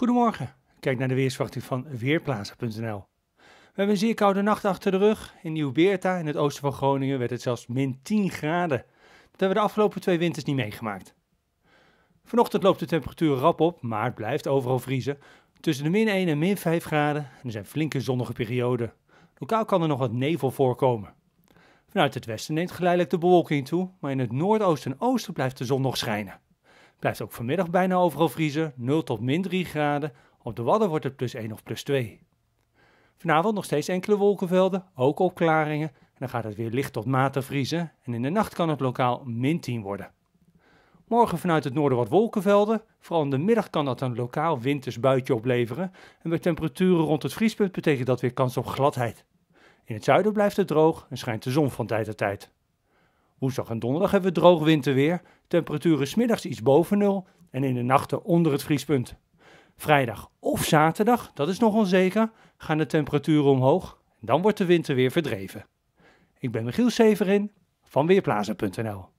Goedemorgen. Kijk naar de weersverwachting van Weerplaatsen.nl. We hebben een zeer koude nacht achter de rug. In Nieuw-Beerta, in het oosten van Groningen, werd het zelfs min 10 graden. Dat hebben we de afgelopen twee winters niet meegemaakt. Vanochtend loopt de temperatuur rap op, maar het blijft overal vriezen. Tussen de min 1 en min 5 graden. er zijn flinke zonnige perioden. Lokaal kan er nog wat nevel voorkomen. Vanuit het westen neemt geleidelijk de bewolking toe, maar in het noordoosten en oosten blijft de zon nog schijnen. Blijft ook vanmiddag bijna overal vriezen, 0 tot min 3 graden. Op de Wadden wordt het plus 1 of plus 2. Vanavond nog steeds enkele wolkenvelden, ook opklaringen. En dan gaat het weer licht tot matig vriezen. En in de nacht kan het lokaal min 10 worden. Morgen vanuit het noorden wat wolkenvelden. Vooral in de middag kan dat een lokaal winters buitje opleveren. En bij temperaturen rond het vriespunt betekent dat weer kans op gladheid. In het zuiden blijft het droog en schijnt de zon van tijd tot tijd. Woensdag en donderdag hebben we droog winterweer. Temperaturen smiddags iets boven nul en in de nachten onder het vriespunt. Vrijdag of zaterdag, dat is nog onzeker, gaan de temperaturen omhoog. en Dan wordt de winter weer verdreven. Ik ben Michiel Severin van Weerplaza.nl